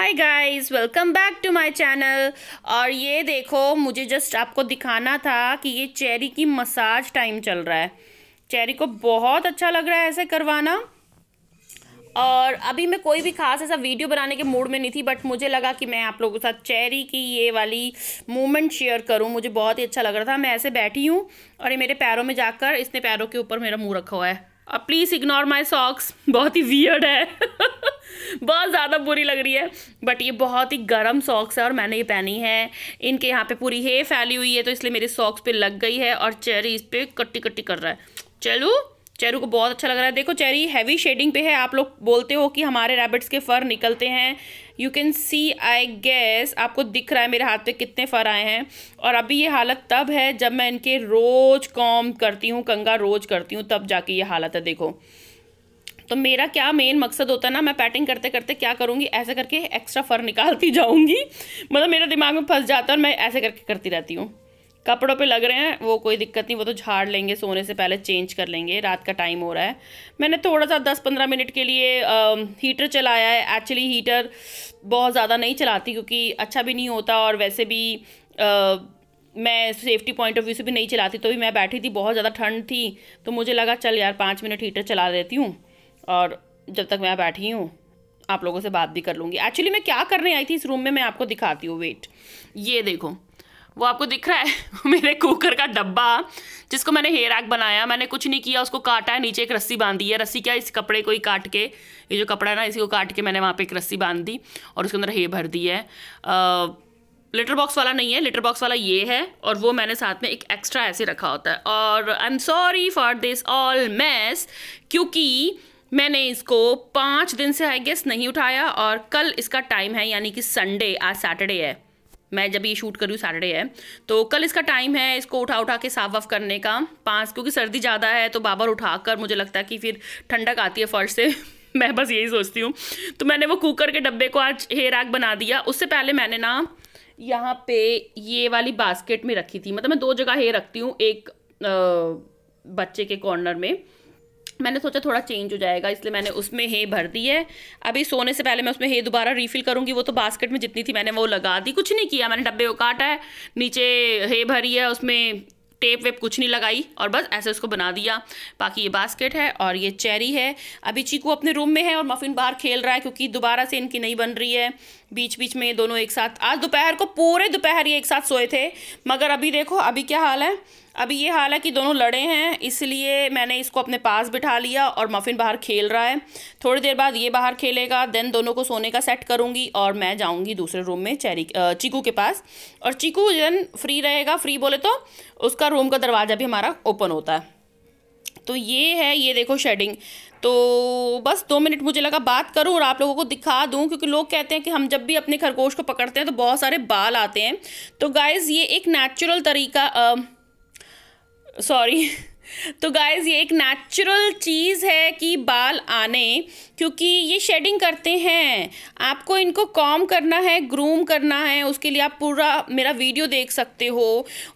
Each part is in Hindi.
hi guys welcome back to my channel और ये देखो मुझे जस्ट आपको दिखाना था कि ये चेरी की मसाज टाइम चल रहा है चेरी को बहुत अच्छा लग रहा है ऐसे करवाना और अभी मैं कोई भी खास ऐसा वीडियो बनाने के मूड में नहीं थी बट मुझे लगा कि मैं आप लोगों के साथ चेरी की ये वाली मूवमेंट शेयर करूं मुझे बहुत ही अच्छा लग रहा था मैं ऐसे बैठी हूँ और ये मेरे पैरों में जाकर इसने पैरों के ऊपर मेरा मुँह रखा हुआ है अब प्लीज़ इग्नोर माई सॉक्स बहुत ही वियर्ड है बहुत ज़्यादा बुरी लग रही है बट ये बहुत ही गर्म सॉक्स है और मैंने ये पहनी है इनके यहाँ पे पूरी हे फैली हुई है तो इसलिए मेरे सॉक्स पे लग गई है और चेरी इस पर कट्टी कट्टी कर रहा है चलो चेरू को बहुत अच्छा लग रहा है देखो चेरी हैवी शेडिंग पे है आप लोग बोलते हो कि हमारे रैबिट्स के फ़र निकलते हैं you can see I guess आपको दिख रहा है मेरे हाथ पे कितने फ़र आए हैं और अभी ये हालत तब है जब मैं इनके रोज़ कॉम करती हूँ कंगा रोज़ करती हूँ तब जाके ये हालत है देखो तो मेरा क्या मेन मकसद होता है ना मैं पैटिंग करते करते क्या करूँगी ऐसे करके एक्स्ट्रा फर निकालती जाऊँगी मतलब मेरा दिमाग में फंस जाता है और मैं ऐसे करके करती रहती हूँ कपड़ों पे लग रहे हैं वो कोई दिक्कत नहीं वो तो झाड़ लेंगे सोने से पहले चेंज कर लेंगे रात का टाइम हो रहा है मैंने थोड़ा सा दस पंद्रह मिनट के लिए आ, हीटर चलाया है एक्चुअली हीटर बहुत ज़्यादा नहीं चलाती क्योंकि अच्छा भी नहीं होता और वैसे भी आ, मैं सेफ्टी पॉइंट ऑफ व्यू से भी नहीं चलाती तो भी मैं बैठी थी बहुत ज़्यादा ठंड थी तो मुझे लगा चल यार पाँच मिनट हीटर चला देती हूँ और जब तक मैं बैठी हूँ आप लोगों से बात भी कर लूँगी एक्चुअली मैं क्या करने आई थी इस रूम में मैं आपको दिखाती हूँ वेट ये देखो वो आपको दिख रहा है मेरे कुकर का डब्बा जिसको मैंने हेयर रैक बनाया मैंने कुछ नहीं किया उसको काटा है नीचे एक रस्सी बांधी है रस्सी क्या इस कपड़े को ही काट के ये जो कपड़ा है ना इसी को काट के मैंने वहाँ पे एक रस्सी बांध दी और उसके अंदर हे भर दी है लेटर बॉक्स वाला नहीं है लेटर बॉक्स वाला ये है और वो मैंने साथ में एक एक्स्ट्रा ऐसे रखा होता है और I am sorry for this all mess क्योंकि मैंने इसको पाँच दिन से आई गेस नहीं उठाया और कल इसका टाइम है यानी कि संडे आज सैटरडे है मैं जब ये शूट करूँ सैटरडे है तो कल इसका टाइम है इसको उठा उठा के साफ वाफ करने का पाँच क्योंकि सर्दी ज़्यादा है तो बाबर उठा कर मुझे लगता है कि फिर ठंडक आती है फर्श से मैं बस यही सोचती हूँ तो मैंने वो कुकर के डब्बे को आज हेयर रैक बना दिया उससे पहले मैंने ना यहाँ पे ये वाली बास्केट में रखी थी मतलब मैं दो जगह हेयर रखती हूँ एक आ, बच्चे के कॉर्नर में मैंने सोचा थोड़ा चेंज हो जाएगा इसलिए मैंने उसमें हे भर दी है अभी सोने से पहले मैं उसमें हे दोबारा रीफिल करूँगी वो तो बास्केट में जितनी थी मैंने वो लगा दी कुछ नहीं किया मैंने डब्बे को काटा है नीचे हे भरी है उसमें टेप वेप कुछ नहीं लगाई और बस ऐसे उसको बना दिया बाकी ये बास्केट है और ये चेरी है अभी चीकू अपने रूम में है और मफिन बाहर खेल रहा है क्योंकि दोबारा से इनकी नहीं बन रही है बीच बीच में ये दोनों एक साथ आज दोपहर को पूरे दोपहर ये एक साथ सोए थे मगर अभी देखो अभी क्या हाल है अभी ये हालांकि दोनों लड़े हैं इसलिए मैंने इसको अपने पास बिठा लिया और मफ़िन बाहर खेल रहा है थोड़ी देर बाद ये बाहर खेलेगा देन दोनों को सोने का सेट करूँगी और मैं जाऊँगी दूसरे रूम में चेरी चीकू के पास और चीकू जन फ्री रहेगा फ्री बोले तो उसका रूम का दरवाज़ा भी हमारा ओपन होता है तो ये है ये देखो शेडिंग तो बस दो मिनट मुझे लगा बात करूँ और आप लोगों को दिखा दूँ क्योंकि लोग कहते हैं कि हम जब भी अपने खरगोश को पकड़ते हैं तो बहुत सारे बाल आते हैं तो गाइज़ ये एक नेचुरल तरीका आ, सॉरी तो गाइज ये एक नेचुरल चीज़ है कि बाल आने क्योंकि ये शेडिंग करते हैं आपको इनको कॉम करना है ग्रूम करना है उसके लिए आप पूरा मेरा वीडियो देख सकते हो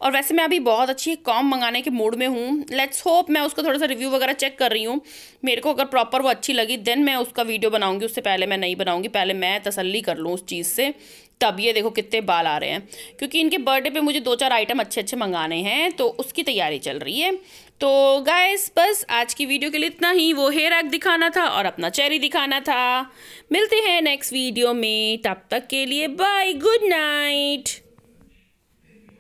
और वैसे मैं अभी बहुत अच्छी कॉम मंगाने के मूड में हूँ लेट्स होप मैं उसका थोड़ा सा रिव्यू वगैरह चेक कर रही हूँ मेरे को अगर प्रॉपर वो अच्छी लगी देन मैं उसका वीडियो बनाऊँगी उससे पहले मैं नहीं बनाऊँगी पहले मैं तसली कर लूँ उस चीज़ से तब ये देखो कितने बाल आ रहे हैं क्योंकि इनके बर्थडे पे मुझे दो चार आइटम अच्छे अच्छे मंगाने हैं तो उसकी तैयारी चल रही है तो गाइस बस आज की वीडियो के लिए इतना ही वो हेयर एग दिखाना था और अपना चेरी दिखाना था मिलते हैं नेक्स्ट वीडियो में तब तक के लिए बाय गुड नाइट